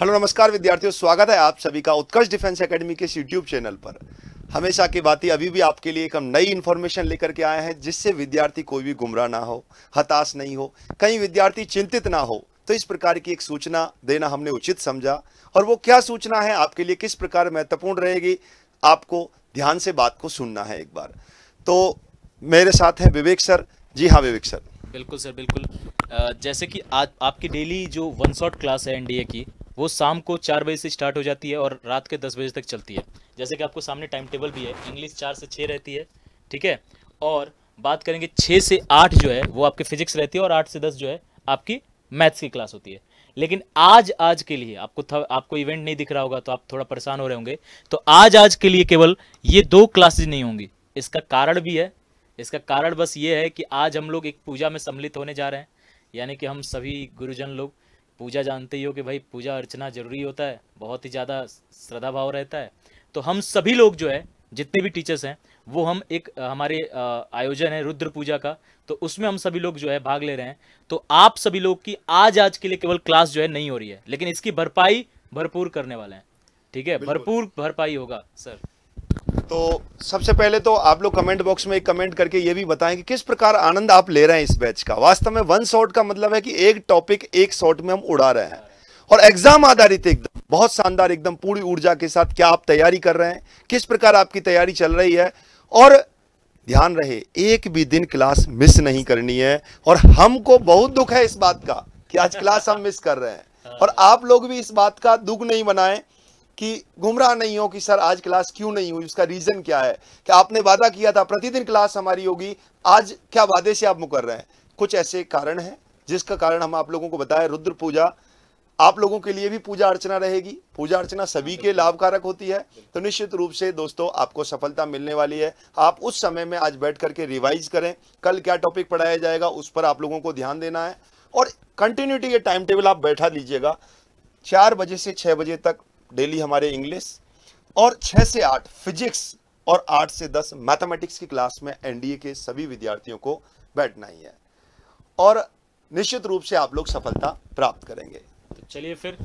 hello नमस्कार विद्यार्थियों स्वागत है आप सभी का उत्कर्ष डिफेंस एकेडमी के इस यूट्यूब चैनल पर हमेशा की बात ही अभी भी आपके लिए एक हम नई इन्फॉर्मेशन लेकर के आए हैं जिससे विद्यार्थी कोई भी गुमराह ना हो हताश नहीं हो कहीं विद्यार्थी चिंतित ना हो तो इस प्रकार की एक सूचना देना हमने उचित समझा और वो क्या सूचना है आपके लिए किस प्रकार महत्वपूर्ण रहेगी आपको ध्यान से बात को सुनना है एक बार तो मेरे साथ हैं विवेक सर जी हाँ विवेक सर बिल्कुल सर बिल्कुल जैसे कि आज आपकी डेली जो वन शॉट क्लास है एनडीए की वो शाम को चार बजे से स्टार्ट हो जाती है और रात के दस बजे तक चलती है जैसे कि आपको सामने टाइम टेबल भी है इंग्लिश चार से छः रहती है ठीक है और बात करेंगे छः से आठ जो है वो आपकी फिजिक्स रहती है और आठ से दस जो है आपकी मैथ्स की क्लास होती है लेकिन आज आज के लिए आपको आपको इवेंट नहीं दिख रहा होगा तो आप थोड़ा परेशान हो रहे होंगे तो आज आज के लिए केवल ये दो क्लासेज नहीं होंगी इसका कारण भी है इसका कारण बस ये है कि आज हम लोग एक पूजा में सम्मिलित होने जा रहे हैं यानी कि हम सभी गुरुजन लोग पूजा जानते ही हो कि भाई पूजा अर्चना जरूरी होता है बहुत ही ज़्यादा श्रद्धा भाव रहता है तो हम सभी लोग जो है जितने भी टीचर्स हैं वो हम एक हमारे आयोजन है रुद्र पूजा का तो उसमें हम सभी लोग जो है भाग ले रहे हैं तो आप सभी लोग की आज आज के लिए केवल क्लास जो है नहीं हो रही है लेकिन इसकी भरपाई भरपूर करने वाले हैं ठीक है भरपूर भरपाई होगा सर तो सबसे पहले तो आप लोग कमेंट बॉक्स में एक कमेंट करके ये भी बताएं कि किस प्रकार आनंद आप ले रहे हैं इस बैच का वास्तव में वन शॉट का मतलब है कि एक टॉपिक एक शॉट में हम उड़ा रहे हैं और एग्जाम आधारित एकदम बहुत शानदार एकदम पूरी ऊर्जा के साथ क्या आप तैयारी कर रहे हैं किस प्रकार आपकी तैयारी चल रही है और ध्यान रहे एक भी दिन क्लास मिस नहीं करनी है और हमको बहुत दुख है इस बात का कि आज क्लास हम मिस कर रहे हैं और आप लोग भी इस बात का दुख नहीं बनाएं कि गुमराह नहीं हो कि सर आज क्लास क्यों नहीं हुई उसका रीज़न क्या है कि आपने वादा किया था प्रतिदिन क्लास हमारी होगी आज क्या वादे से आप मुकर रहे हैं कुछ ऐसे कारण हैं जिसका कारण हम आप लोगों को बताएं रुद्र पूजा आप लोगों के लिए भी पूजा अर्चना रहेगी पूजा अर्चना सभी के लाभकारक होती है तो निश्चित रूप से दोस्तों आपको सफलता मिलने वाली है आप उस समय में आज बैठ करके रिवाइज करें कल क्या टॉपिक पढ़ाया जाएगा उस पर आप लोगों को ध्यान देना है और कंटिन्यूटी के टाइम टेबल आप बैठा लीजिएगा चार बजे से छः बजे तक डेली हमारे इंग्लिश और छः से आठ फिजिक्स और आठ से दस मैथमेटिक्स की क्लास में एनडीए के सभी विद्यार्थियों को बैठना ही है और निश्चित रूप से आप लोग सफलता प्राप्त करेंगे तो चलिए फिर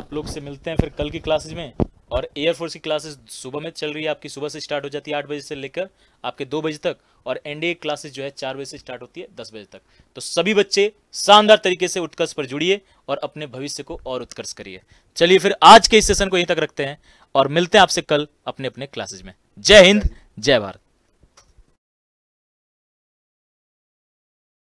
आप लोग से मिलते हैं फिर कल की क्लासेज में और एयरफोर्स की क्लासेस सुबह में चल रही है आपकी सुबह से स्टार्ट हो जाती है आठ बजे से लेकर आपके दो बजे तक और एनडीए क्लासेस जो है चार बजे से स्टार्ट होती है दस बजे तक तो सभी बच्चे शानदार तरीके से उत्कर्ष पर जुड़िए और अपने भविष्य को और उत्कर्ष करिए चलिए फिर आज के इस सेशन को यहीं तक रखते हैं और मिलते हैं आपसे कल अपने अपने क्लासेज में जय हिंद जय भारत